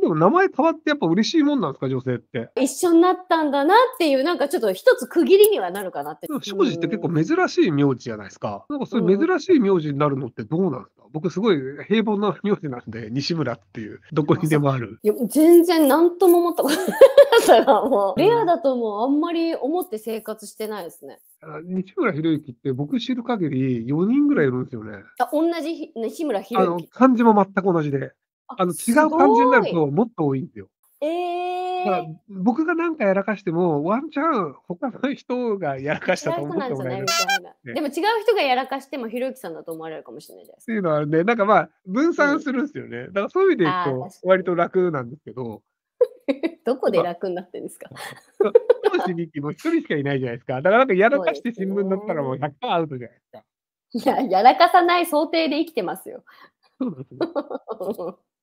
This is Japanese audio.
でも名前変わってやっぱ嬉しいもんなんですか、女性って。一緒になったんだなっていう、なんかちょっと一つ区切りにはなるかなって。庄司って結構珍しい名字じゃないですか。なんかそういう珍しい名字になるのってどうなんですか、うん、僕すごい平凡な名字なんで、西村っていう、どこにでもある。いや、全然何とも思ったことなかったから、もう、レアだともうあんまり思って生活してないですね。西村博之って僕知る限り4人ぐらいいるんですよね。あ同じ西村博之。漢字も全く同じで。あの違う感じになるともっと多いんですよ。えー、僕が何かやらかしてもワンチャン他の人がやらかしたと思ってもらえる、ね、でも違う人がやらかしてもひろゆきさんだと思われるかもしれないですっていうのはねなんかまあ分散するんですよね、うん、だからそういう意味で言うと割と楽なんですけど どこで楽になってるんですか当時にも一人しかいないじゃないですかだからなんかやらかして新聞だったらもう100%アウトじゃないですかいややらかさない想定で生きてますよそうですね